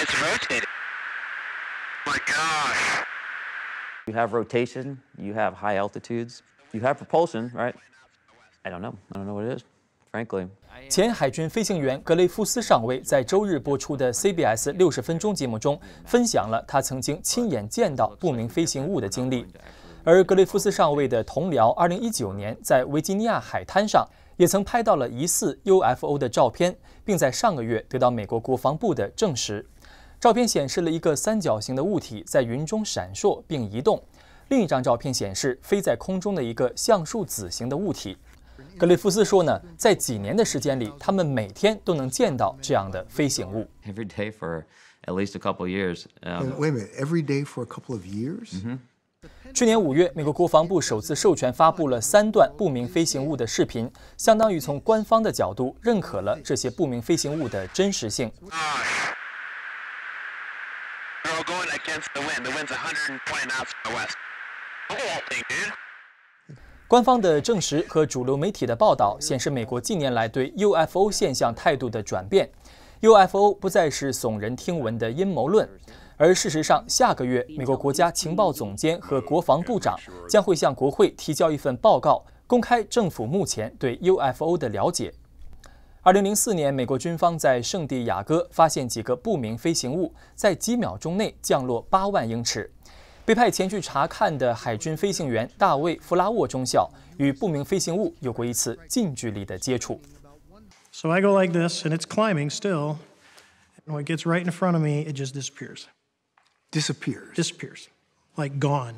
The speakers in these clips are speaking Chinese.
It's rotating. My gosh. You have rotation, you have high altitudes, you have propulsion, right? I don't know. I don't know what it is, frankly. 前海军飞行员格雷夫斯上尉在周日播出的 CBS 六十分钟节目中，分享了他曾经亲眼见到不明飞行物的经历。而格雷夫斯上尉的同僚，二零一九年在维吉尼亚海滩上也曾拍到了疑似 UFO 的照片，并在上个月得到美国国防部的证实。照片显示了一个三角形的物体在云中闪烁并移动。另一张照片显示飞在空中的一个橡树子形的物体。格雷夫斯说：“呢，在几年的时间里，他们每天都能见到这样的飞行物。” Every day for at least a couple of years. Wait a minute. Every day for a couple of years. 去年五月，美国国防部首次授权发布了三段不明飞行物的视频，相当于从官方的角度认可了这些不明飞行物的真实性。官方的证实和主流媒体的报道显示，美国近年来对 UFO 现象态度的转变，UFO 不再是耸人听闻的阴谋论。而事实上，下个月，美国国家情报总监和国防部长将会向国会提交一份报告，公开政府目前对 UFO 的了解。二零零四年，美国军方在圣地亚哥发现几个不明飞行物，在几秒钟内降落八万英尺。被派前去查看的海军飞行员大卫·弗拉沃中校与不明飞行物有过一次近距离的接触。So I go like this, and it's climbing still. When it gets right in front of me, it just disappears. disappear s disappears like gone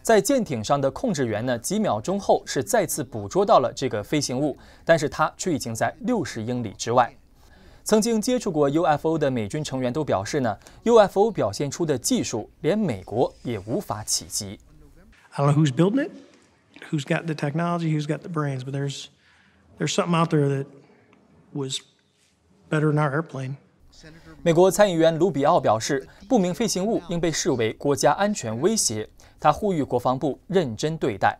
在舰艇上的控制员呢几秒钟后是再次捕捉到了这个飞行物但是他却已经在六十英里之外曾经接触过 ufo 的美军成员都表示呢 ufo 表现出的技术连美国也无法企及 i don't know who's building it who's got the technology who's got the brains but there's there's something out there that was better than our airplane 美国参议员卢比奥表示，不明飞行物应被视为国家安全威胁，他呼吁国防部认真对待。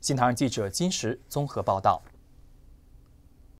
新唐人记者金时综合报道。